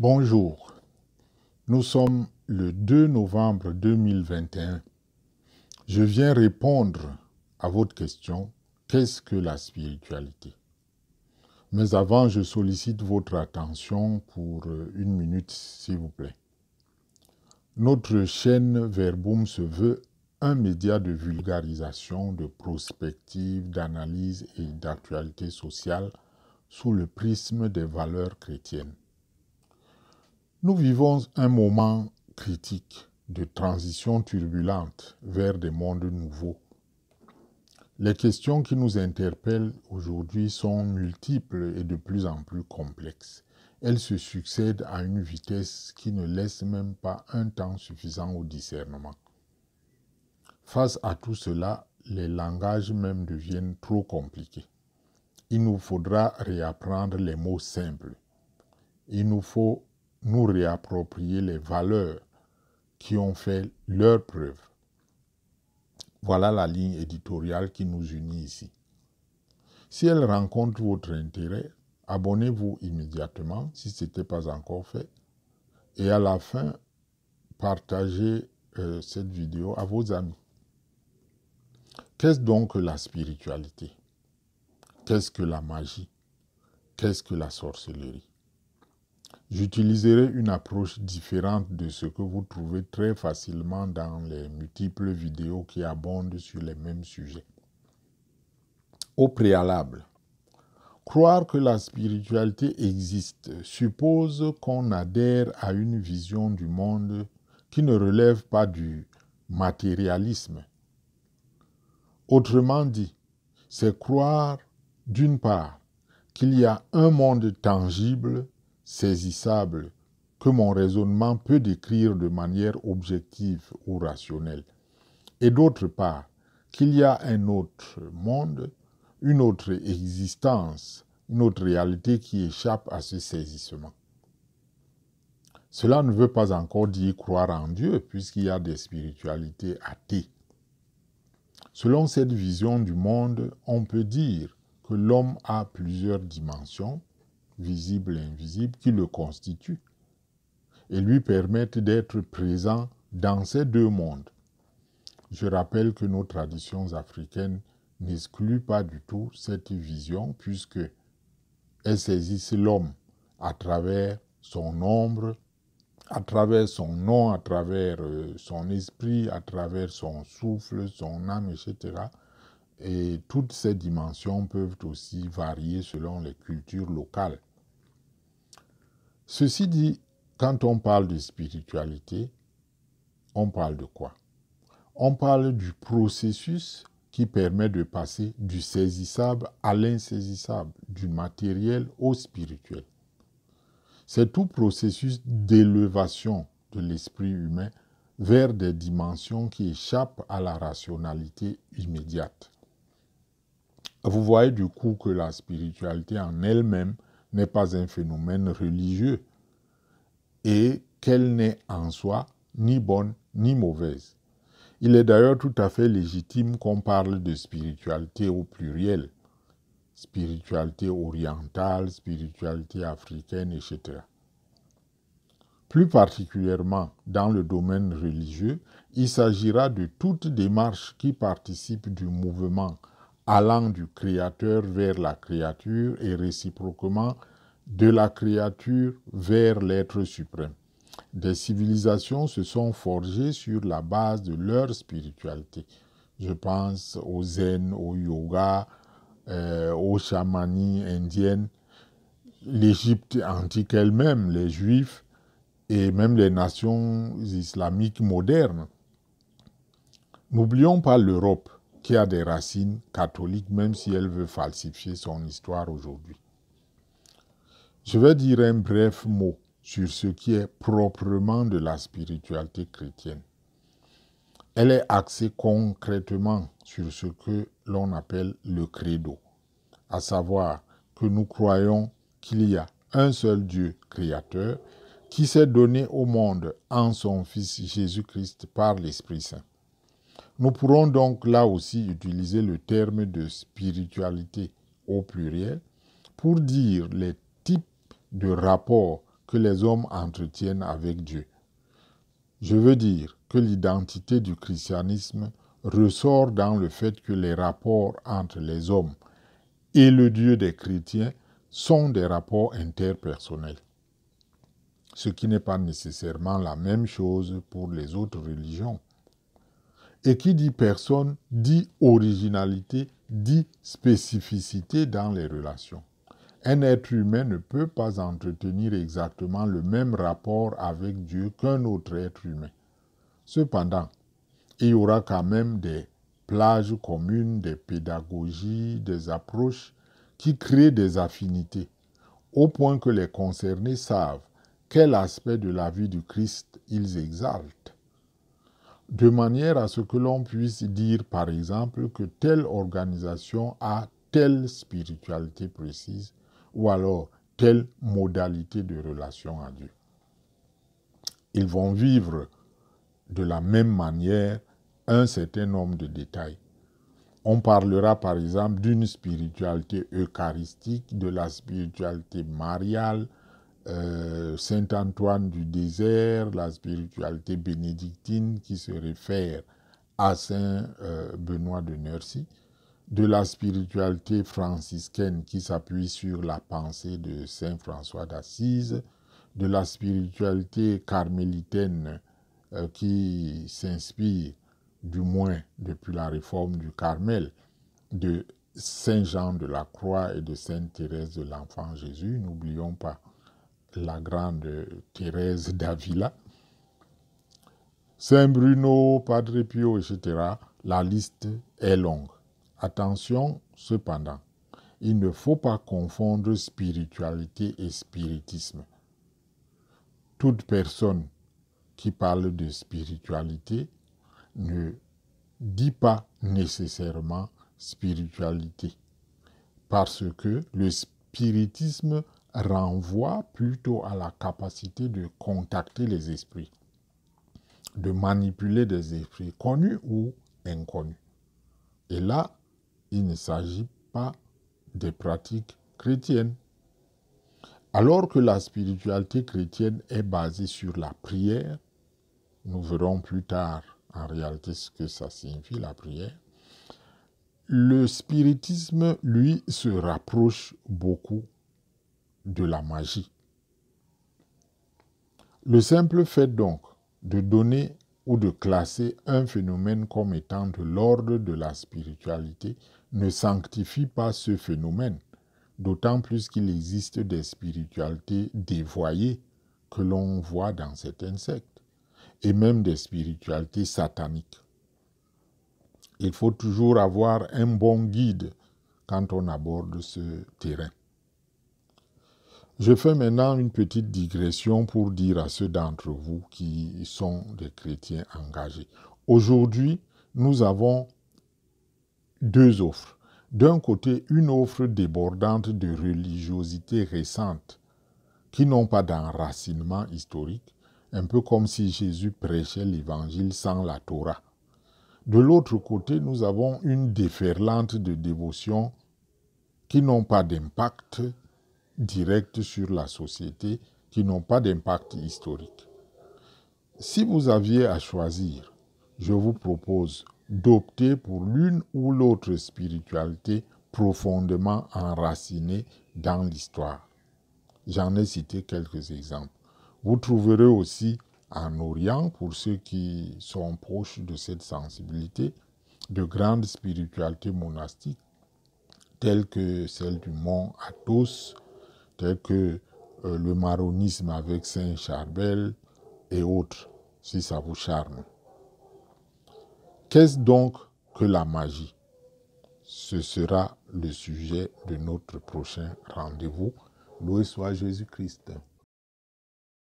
Bonjour, nous sommes le 2 novembre 2021. Je viens répondre à votre question, qu'est-ce que la spiritualité Mais avant, je sollicite votre attention pour euh, une minute, s'il vous plaît. Notre chaîne Verboom se veut un média de vulgarisation, de prospective, d'analyse et d'actualité sociale sous le prisme des valeurs chrétiennes. Nous vivons un moment critique de transition turbulente vers des mondes nouveaux. Les questions qui nous interpellent aujourd'hui sont multiples et de plus en plus complexes. Elles se succèdent à une vitesse qui ne laisse même pas un temps suffisant au discernement. Face à tout cela, les langages même deviennent trop compliqués. Il nous faudra réapprendre les mots simples. Il nous faut nous réapproprier les valeurs qui ont fait leur preuve. Voilà la ligne éditoriale qui nous unit ici. Si elle rencontre votre intérêt, abonnez-vous immédiatement si ce n'était pas encore fait. Et à la fin, partagez euh, cette vidéo à vos amis. Qu'est-ce donc la spiritualité Qu'est-ce que la magie Qu'est-ce que la sorcellerie J'utiliserai une approche différente de ce que vous trouvez très facilement dans les multiples vidéos qui abondent sur les mêmes sujets. Au préalable, croire que la spiritualité existe suppose qu'on adhère à une vision du monde qui ne relève pas du matérialisme. Autrement dit, c'est croire, d'une part, qu'il y a un monde tangible saisissable que mon raisonnement peut décrire de manière objective ou rationnelle, et d'autre part qu'il y a un autre monde, une autre existence, une autre réalité qui échappe à ce saisissement. Cela ne veut pas encore dire croire en Dieu, puisqu'il y a des spiritualités athées. Selon cette vision du monde, on peut dire que l'homme a plusieurs dimensions, visible et invisible, qui le constituent, et lui permettent d'être présent dans ces deux mondes. Je rappelle que nos traditions africaines n'excluent pas du tout cette vision, puisque elles saisissent l'homme à travers son ombre, à travers son nom, à travers euh, son esprit, à travers son souffle, son âme, etc. Et toutes ces dimensions peuvent aussi varier selon les cultures locales. Ceci dit, quand on parle de spiritualité, on parle de quoi On parle du processus qui permet de passer du saisissable à l'insaisissable, du matériel au spirituel. C'est tout processus d'élevation de l'esprit humain vers des dimensions qui échappent à la rationalité immédiate. Vous voyez du coup que la spiritualité en elle-même n'est pas un phénomène religieux et qu'elle n'est en soi ni bonne ni mauvaise. Il est d'ailleurs tout à fait légitime qu'on parle de spiritualité au pluriel, spiritualité orientale, spiritualité africaine, etc. Plus particulièrement dans le domaine religieux, il s'agira de toute démarche qui participe du mouvement allant du Créateur vers la créature et réciproquement de la créature vers l'être suprême. Des civilisations se sont forgées sur la base de leur spiritualité. Je pense au zen, au yoga, euh, aux chamanies indiennes, l'Égypte antique elle-même, les juifs et même les nations islamiques modernes. N'oublions pas l'Europe qui a des racines catholiques, même si elle veut falsifier son histoire aujourd'hui. Je vais dire un bref mot sur ce qui est proprement de la spiritualité chrétienne. Elle est axée concrètement sur ce que l'on appelle le credo, à savoir que nous croyons qu'il y a un seul Dieu créateur qui s'est donné au monde en son Fils Jésus-Christ par l'Esprit Saint. Nous pourrons donc là aussi utiliser le terme de spiritualité au pluriel pour dire les types de rapports que les hommes entretiennent avec Dieu. Je veux dire que l'identité du christianisme ressort dans le fait que les rapports entre les hommes et le Dieu des chrétiens sont des rapports interpersonnels, ce qui n'est pas nécessairement la même chose pour les autres religions. Et qui dit personne dit originalité, dit spécificité dans les relations. Un être humain ne peut pas entretenir exactement le même rapport avec Dieu qu'un autre être humain. Cependant, il y aura quand même des plages communes, des pédagogies, des approches qui créent des affinités, au point que les concernés savent quel aspect de la vie du Christ ils exaltent de manière à ce que l'on puisse dire, par exemple, que telle organisation a telle spiritualité précise ou alors telle modalité de relation à Dieu. Ils vont vivre de la même manière un certain nombre de détails. On parlera par exemple d'une spiritualité eucharistique, de la spiritualité mariale, euh, Saint Antoine du désert, la spiritualité bénédictine qui se réfère à Saint euh, Benoît de Nursie, de la spiritualité franciscaine qui s'appuie sur la pensée de Saint François d'Assise, de la spiritualité carmélitaine euh, qui s'inspire, du moins depuis la réforme du Carmel, de Saint Jean de la Croix et de Sainte Thérèse de l'Enfant Jésus, n'oublions pas la grande Thérèse d'Avila, Saint Bruno, Padre Pio, etc. La liste est longue. Attention cependant, il ne faut pas confondre spiritualité et spiritisme. Toute personne qui parle de spiritualité ne dit pas nécessairement spiritualité, parce que le spiritisme renvoie plutôt à la capacité de contacter les esprits, de manipuler des esprits connus ou inconnus. Et là, il ne s'agit pas des pratiques chrétiennes. Alors que la spiritualité chrétienne est basée sur la prière, nous verrons plus tard en réalité ce que ça signifie la prière, le spiritisme, lui, se rapproche beaucoup de la magie. Le simple fait donc de donner ou de classer un phénomène comme étant de l'ordre de la spiritualité ne sanctifie pas ce phénomène, d'autant plus qu'il existe des spiritualités dévoyées que l'on voit dans cet insecte, et même des spiritualités sataniques. Il faut toujours avoir un bon guide quand on aborde ce terrain. Je fais maintenant une petite digression pour dire à ceux d'entre vous qui sont des chrétiens engagés. Aujourd'hui, nous avons deux offres. D'un côté, une offre débordante de religiosité récente qui n'ont pas d'enracinement historique, un peu comme si Jésus prêchait l'évangile sans la Torah. De l'autre côté, nous avons une déferlante de dévotion qui n'ont pas d'impact directes sur la société qui n'ont pas d'impact historique. Si vous aviez à choisir, je vous propose d'opter pour l'une ou l'autre spiritualité profondément enracinée dans l'histoire. J'en ai cité quelques exemples. Vous trouverez aussi en Orient, pour ceux qui sont proches de cette sensibilité, de grandes spiritualités monastiques telles que celle du mont Athos, tel que euh, le maronisme avec Saint Charbel et autres, si ça vous charme. Qu'est-ce donc que la magie Ce sera le sujet de notre prochain rendez-vous. Loué soit Jésus-Christ.